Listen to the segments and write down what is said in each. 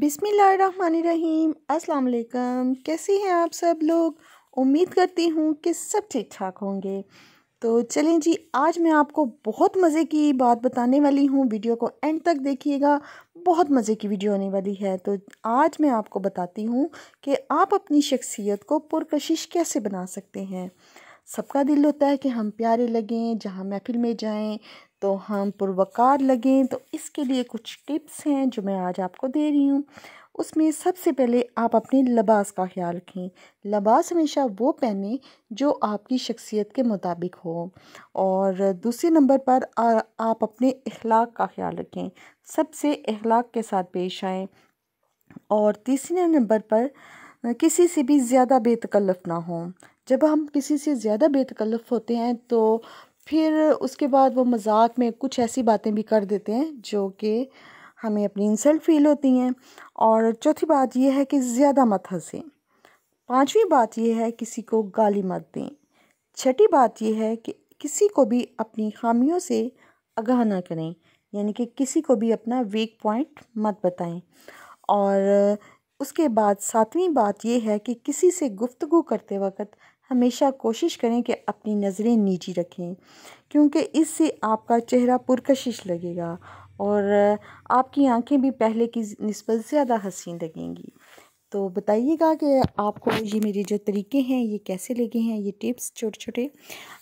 बिसमीम अस्सलाम कैसे हैं आप सब लोग उम्मीद करती हूँ कि सब ठीक ठाक होंगे तो चलें जी आज मैं आपको बहुत मज़े की बात बताने वाली हूँ वीडियो को एंड तक देखिएगा बहुत मज़े की वीडियो होने वाली है तो आज मैं आपको बताती हूँ कि आप अपनी शख्सियत को पुरकशिश कैसे बना सकते हैं सबका दिल होता है कि हम प्यारे लगें जहाँ महफिल में जाएँ तो हम पुरवकार लगें तो इसके लिए कुछ टिप्स हैं जो मैं आज आपको दे रही हूँ उसमें सबसे पहले आप अपने लबास का ख्याल रखें लबास हमेशा वो पहने जो आपकी शख्सियत के मुताबिक हो और दूसरे नंबर पर आ, आप अपने अखलाक का ख्याल रखें सबसे अखलाक के साथ पेश आएँ और तीसरे नंबर पर किसी से भी ज़्यादा बेतकल्लफ़ ना हों जब हम किसी से ज़्यादा बेतकल्लफ़ होते हैं तो फिर उसके बाद वो मजाक में कुछ ऐसी बातें भी कर देते हैं जो कि हमें अपनी इंसल्ट फील होती हैं और चौथी बात यह है कि ज़्यादा मत हंसें पांचवी बात यह है किसी को गाली मत दें छठी बात यह है कि किसी को भी अपनी खामियों से आगाह ना करें यानी कि किसी को भी अपना वीक पॉइंट मत बताएं और उसके बाद सातवीं बात यह है कि किसी से गुफ्तगु करते वक्त हमेशा कोशिश करें कि अपनी नज़रें नीची रखें क्योंकि इससे आपका चेहरा पुरकशिश लगेगा और आपकी आंखें भी पहले की नस्बत ज़्यादा हसीन लगेंगी तो बताइएगा कि आपको ये मेरे जो तरीके हैं ये कैसे लगे हैं ये टिप्स छोटे छोटे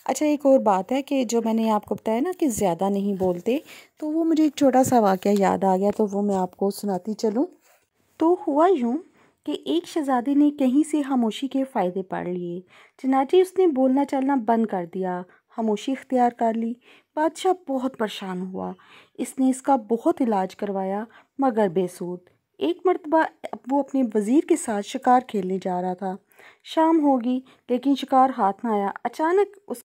अच्छा एक और बात है कि जो मैंने आपको बताया ना कि ज़्यादा नहीं बोलते तो वो मुझे एक छोटा सा वाक़ याद आ गया तो वो मैं आपको सुनाती चलूँ तो हुआ यूँ कि एक शहज़ादे ने कहीं से खामोशी के फ़ायदे पढ़ लिए चनाची उसने बोलना चलना बंद कर दिया खामोशी इख्तियार कर ली बादशाह बहुत परेशान हुआ इसने इसका बहुत इलाज करवाया मगर बेसूद एक मरतबा वो अपने वज़ीर के साथ शिकार खेलने जा रहा था शाम होगी लेकिन शिकार हाथ ना आया अचानक उस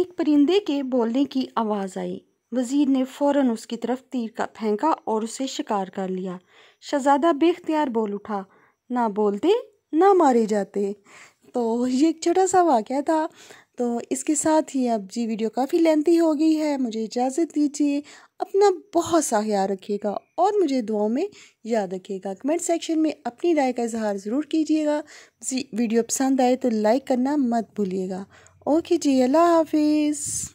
एक परिंदे के बोलने की आवाज़ आई वज़ीर ने फ़ौरन उसकी तरफ तीर का फेंका और उसे शिकार कर लिया शहज़ादा बेख्तियार बोल उठा ना बोलते ना मारे जाते तो ये एक छोटा सा वाक़ था तो इसके साथ ही अब जी वीडियो काफ़ी लेंथी हो गई है मुझे इजाज़त दीजिए अपना बहुत सा ख्याल रखिएगा और मुझे दुआओं में याद रखिएगा कमेंट सेक्शन में अपनी राय का इजहार ज़रूर कीजिएगा जी वीडियो पसंद आए तो लाइक करना मत भूलिएगा ओके जी अल्लाह हाफिज़